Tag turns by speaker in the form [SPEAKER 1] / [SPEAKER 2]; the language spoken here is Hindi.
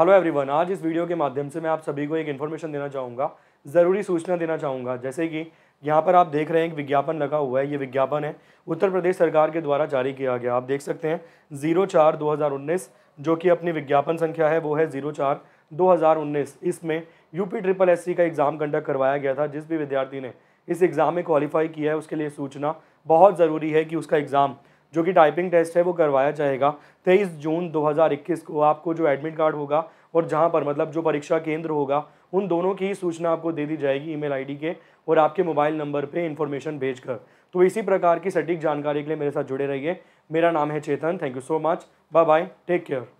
[SPEAKER 1] हेलो एवरीवन आज इस वीडियो के माध्यम से मैं आप सभी को एक इन्फॉर्मेशन देना चाहूँगा ज़रूरी सूचना देना चाहूँगा जैसे कि यहाँ पर आप देख रहे हैं एक विज्ञापन लगा हुआ है ये विज्ञापन है उत्तर प्रदेश सरकार के द्वारा जारी किया गया आप देख सकते हैं जीरो चार दो हज़ार उन्नीस जो कि अपनी विज्ञापन संख्या है वो है जीरो चार दो हज़ार उन्नीस इसमें यूपी ट्रिपल एस का एग्ज़ाम कंडक्ट करवाया गया था जिस भी विद्यार्थी ने इस एग्ज़ाम में क्वालिफाई किया है उसके लिए सूचना बहुत ज़रूरी है कि उसका एग्ज़ाम जो कि टाइपिंग टेस्ट है वो करवाया जाएगा तेईस जून 2021 को आपको जो एडमिट कार्ड होगा और जहाँ पर मतलब जो परीक्षा केंद्र होगा उन दोनों की सूचना आपको दे दी जाएगी ईमेल आईडी के और आपके मोबाइल नंबर पे इन्फॉर्मेशन भेजकर तो इसी प्रकार की सटीक जानकारी के लिए मेरे साथ जुड़े रहिए मेरा नाम है Chetan thank you so much bye bye take care